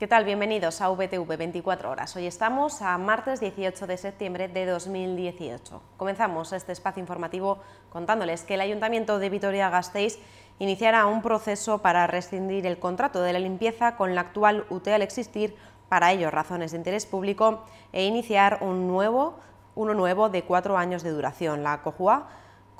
¿Qué tal? Bienvenidos a VTV 24 horas. Hoy estamos a martes 18 de septiembre de 2018. Comenzamos este espacio informativo contándoles que el Ayuntamiento de Vitoria-Gasteiz iniciará un proceso para rescindir el contrato de la limpieza con la actual UT al existir, para ello razones de interés público, e iniciar un nuevo, uno nuevo de cuatro años de duración. La COJUA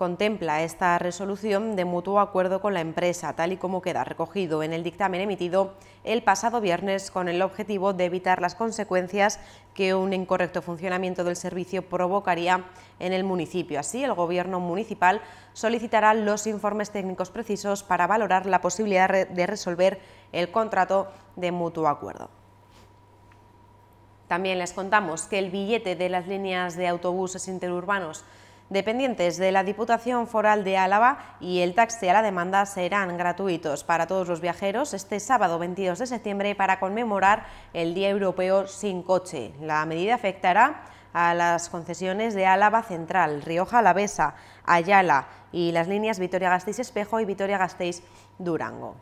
contempla esta resolución de mutuo acuerdo con la empresa, tal y como queda recogido en el dictamen emitido el pasado viernes con el objetivo de evitar las consecuencias que un incorrecto funcionamiento del servicio provocaría en el municipio. Así, el Gobierno municipal solicitará los informes técnicos precisos para valorar la posibilidad de resolver el contrato de mutuo acuerdo. También les contamos que el billete de las líneas de autobuses interurbanos dependientes de la Diputación Foral de Álava y el taxi a la demanda serán gratuitos para todos los viajeros este sábado 22 de septiembre para conmemorar el Día Europeo sin coche. La medida afectará a las concesiones de Álava Central, Rioja Alavesa, Ayala y las líneas Vitoria-Gasteiz-Espejo y Vitoria-Gasteiz-Durango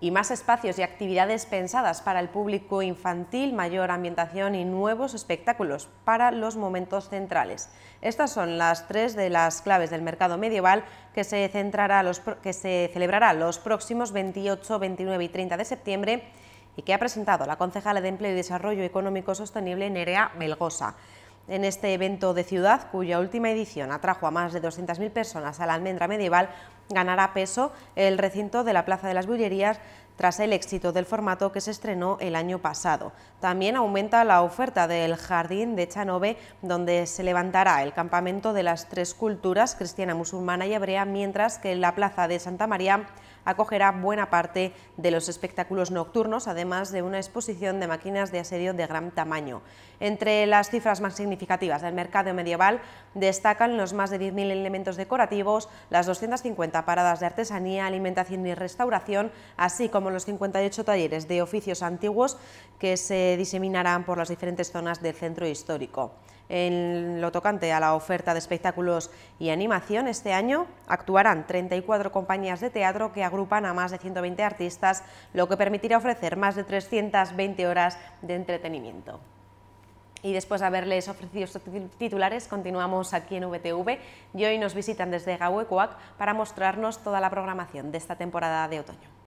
y más espacios y actividades pensadas para el público infantil, mayor ambientación y nuevos espectáculos para los momentos centrales. Estas son las tres de las claves del mercado medieval que se, centrará los, que se celebrará los próximos 28, 29 y 30 de septiembre y que ha presentado la concejala de Empleo y Desarrollo Económico Sostenible Nerea Melgosa. En este evento de ciudad, cuya última edición atrajo a más de 200.000 personas a la almendra medieval, ganará peso el recinto de la Plaza de las Bullerías tras el éxito del formato que se estrenó el año pasado. También aumenta la oferta del Jardín de Chanove, donde se levantará el campamento de las tres culturas, cristiana, musulmana y hebrea, mientras que en la Plaza de Santa María acogerá buena parte de los espectáculos nocturnos, además de una exposición de máquinas de asedio de gran tamaño. Entre las cifras más significativas del mercado medieval destacan los más de 10.000 elementos decorativos, las 250 paradas de artesanía, alimentación y restauración, así como los 58 talleres de oficios antiguos que se diseminarán por las diferentes zonas del centro histórico. En lo tocante a la oferta de espectáculos y animación, este año actuarán 34 compañías de teatro que agrupan agrupan a más de 120 artistas, lo que permitirá ofrecer más de 320 horas de entretenimiento. Y después de haberles ofrecido estos titulares, continuamos aquí en VTV y hoy nos visitan desde Gauecoac para mostrarnos toda la programación de esta temporada de otoño.